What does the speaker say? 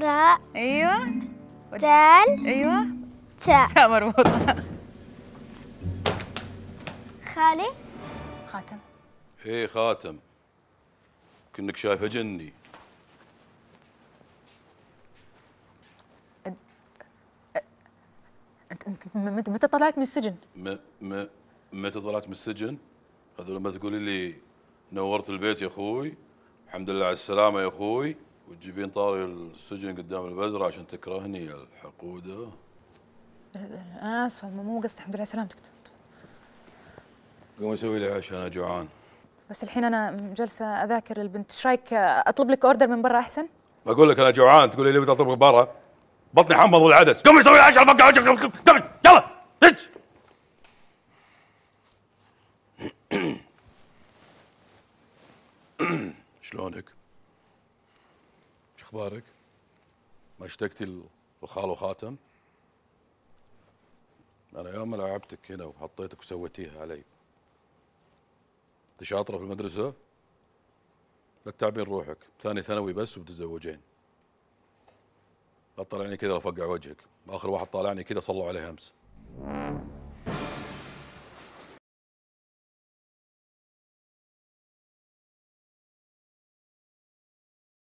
راء ايوه دال ايوه تاء تاء مربوطة خالي خاتم ايه خاتم كأنك شايفة جني انت انت متى طلعت من السجن؟ م م متى طلعت من السجن؟ هذا لما تقولي لي نورت البيت يا اخوي الحمد لله على السلامة يا اخوي وتجيبين طاري السجن قدام البزرة عشان تكرهني يا الحقودة أنا آسفة مو قصدي الحمد لله سلامتك قوم أسوي لي عشان أنا جوعان بس الحين أنا جالسة أذاكر البنت إيش رأيك أطلب لك أوردر من برا أحسن؟ بقول لك أنا جوعان تقولي لي بدي أطلب من برا بطني حمض والعدس قوم أسوي لي عشاء فقع وجهك يلا شلونك؟ اخبارك؟ ما اشتقتي لخال وخاتم؟ انا يوم ما لعبتك هنا وحطيتك وسويتيها علي انت شاطره في المدرسه؟ لا تتعبين روحك ثاني ثانوي بس وبتتزوجين لا تطلعني كذا افقع وجهك اخر واحد طالعني كذا صلوا عليه امس